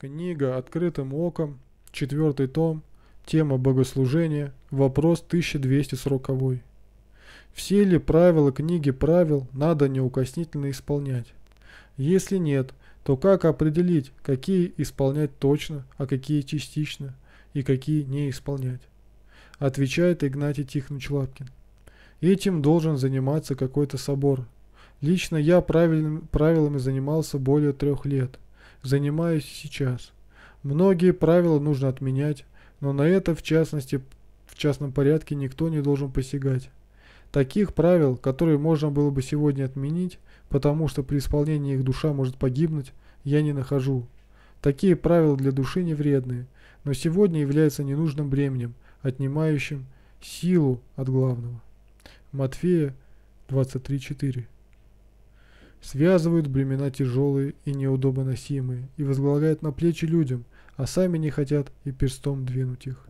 Книга «Открытым оком», четвертый том, тема богослужения, вопрос 1240. Все ли правила книги правил надо неукоснительно исполнять? Если нет, то как определить, какие исполнять точно, а какие частично, и какие не исполнять? Отвечает Игнатий Тихонович Лапкин. Этим должен заниматься какой-то собор. Лично я правилами занимался более трех лет – занимаюсь сейчас. Многие правила нужно отменять, но на это в частности в частном порядке никто не должен посягать. Таких правил, которые можно было бы сегодня отменить, потому что при исполнении их душа может погибнуть, я не нахожу. Такие правила для души не вредны, но сегодня являются ненужным бременем, отнимающим силу от главного. Матфея 23.4 Связывают бремена тяжелые и неудобно и возлагают на плечи людям, а сами не хотят и перстом двинуть их.